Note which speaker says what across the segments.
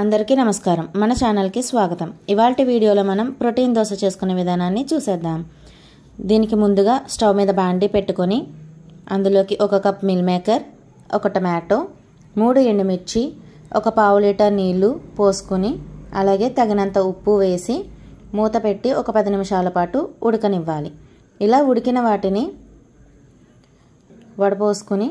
Speaker 1: అందరికీ నమస్కారం మన ఛానల్కి స్వాగతం ఇవాళ వీడియోలో మనం ప్రోటీన్ దోశ చేసుకునే విధానాన్ని చూసేద్దాం దీనికి ముందుగా స్టవ్ మీద బాండి పెట్టుకొని అందులోకి ఒక కప్ మిల్ మేకర్ ఒక టమాటో మూడు ఎండుమిర్చి ఒక పావు లీటర్ నీళ్లు పోసుకొని అలాగే తగినంత ఉప్పు వేసి మూత పెట్టి ఒక పది నిమిషాల పాటు ఉడకనివ్వాలి ఇలా ఉడికిన వాటిని వడపోసుకుని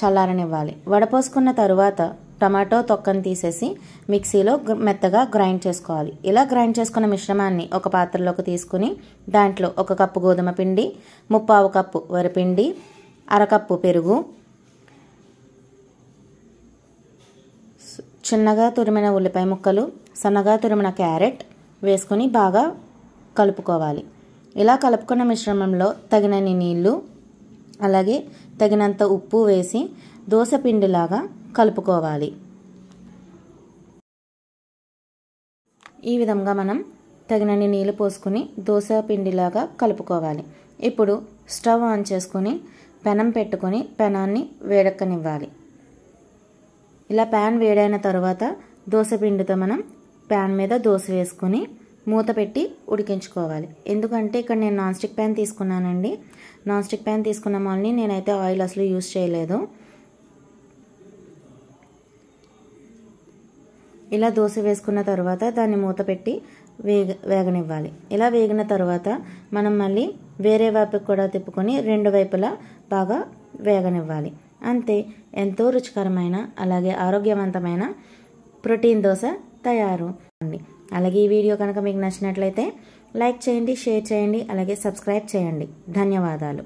Speaker 1: చల్లారనివ్వాలి వడపోసుకున్న తరువాత టమాటో తొక్కను తీసేసి మిక్సీలో మెత్తగా గ్రైండ్ చేసుకోవాలి ఇలా గ్రైండ్ చేసుకున్న మిశ్రమాన్ని ఒక పాత్రలోకి తీసుకుని దాంట్లో ఒక కప్పు గోధుమ పిండి ముప్పావు కప్పు వరిపిండి అరకప్పు పెరుగు చిన్నగా తురిమిన ఉల్లిపాయ ముక్కలు సన్నగా తురిమిన క్యారెట్ వేసుకొని బాగా కలుపుకోవాలి ఇలా కలుపుకున్న మిశ్రమంలో తగినన్ని నీళ్ళు అలాగే తగినంత ఉప్పు వేసి దోశపిండిలాగా కలుపుకోవాలి ఈ విధంగా మనం తగినన్ని నీళ్ళు పోసుకుని దోశ పిండిలాగా కలుపుకోవాలి ఇప్పుడు స్టవ్ ఆన్ చేసుకొని పెనం పెట్టుకొని పెనాన్ని వేడెక్కనివ్వాలి ఇలా ప్యాన్ వేడైన తర్వాత దోశ పిండితో మనం ప్యాన్ మీద దోశ వేసుకొని మూత పెట్టి ఉడికించుకోవాలి ఎందుకంటే ఇక్కడ నేను నాన్ స్టిక్ ప్యాన్ తీసుకున్నానండి నాన్ స్టిక్ ప్యాన్ తీసుకున్న వాళ్ళని నేనైతే ఆయిల్ అసలు యూజ్ చేయలేదు ఇలా దోశ వేసుకున్న తర్వాత దాన్ని మూత పెట్టి వేగ వేగనివ్వాలి ఇలా వేగిన తర్వాత మనం మళ్ళీ వేరే వైపుకి కూడా తిప్పుకొని రెండు వైపులా బాగా వేగనివ్వాలి అంతే ఎంతో రుచికరమైన అలాగే ఆరోగ్యవంతమైన ప్రోటీన్ దోశ తయారు అండి అలాగే ఈ వీడియో కనుక మీకు నచ్చినట్లయితే లైక్ చేయండి షేర్ చేయండి అలాగే సబ్స్క్రైబ్ చేయండి ధన్యవాదాలు